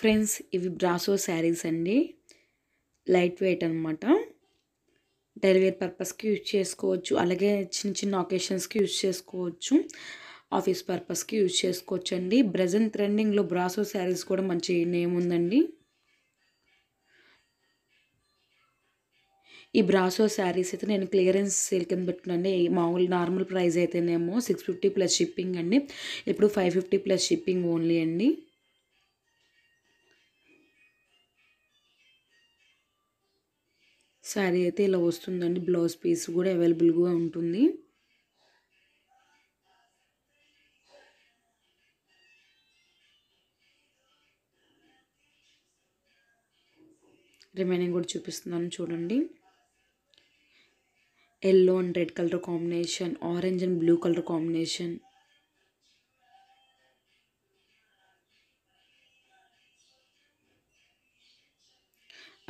friends ఇవి Brasso saris అండి light weight అనమాట డెలివరీ పర్పస్కి యూజ్ చేసుకోవచ్చు అలాగే చిన్న చిన్న ఒకేషన్స్కి యూజ్ చేసుకోవచ్చు ఆఫీస్ పర్పస్కి యూజ్ చేసుకోవచ్చు అండి ప్రజెంట్ ట్రెండింగ్లో బ్రాసో శారీస్ కూడా మంచి నేమ్ ఉందండి ఈ బ్రాసో శారీస్ అయితే నేను క్లియరెన్స్ సేల్ కింద పెట్టుకున్నాను మామూలు నార్మల్ ప్రైస్ అయితేనేమో సిక్స్ ఫిఫ్టీ ప్లస్ షిప్పింగ్ అండి ఇప్పుడు five fifty plus shipping only అండి శారీ అయితే ఇలా వస్తుందండి బ్లౌజ్ పీస్ కూడా అవైలబుల్గా ఉంటుంది రిమైనింగ్ కూడా చూపిస్తున్నాను చూడండి yellow and red colour combination orange and blue colour combination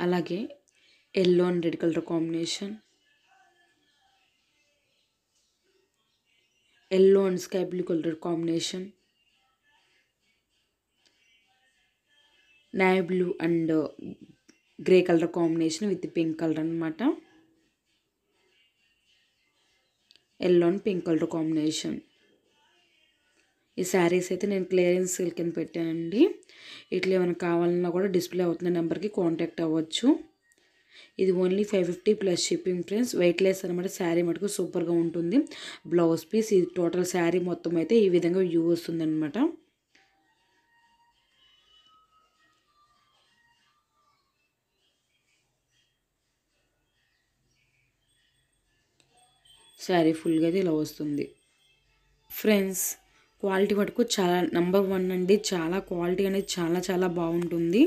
అలాగే yellow and red colour combination yellow and sky blue colour combination navy blue and grey colour combination with pink colour అనమాట yellow and pink colour combination ఈ శారీస్ అయితే నేను clearance cell కింద పెట్టానండి ఇట్లా ఏమైనా కావాలన్నా కూడా డిస్ప్లే అవుతున్న నెంబర్కి కాంటాక్ట్ అవ్వచ్చు ఇది only five fifty plus shipping friends weight less అనమాట శారీ మటుకు సూపర్గా ఉంటుంది బ్లౌజ్ పీస్ ఇది టోటల్ శారీ మొత్తం అయితే ఈ విధంగా వ్యూ వస్తుందన్నమాట శారీ ఫుల్గా అయితే ఇలా వస్తుంది ఫ్రెండ్స్ క్వాలిటీ మటుకు చాలా నెంబర్ వన్ అండి చాలా క్వాలిటీ అనేది చాలా చాలా బాగుంటుంది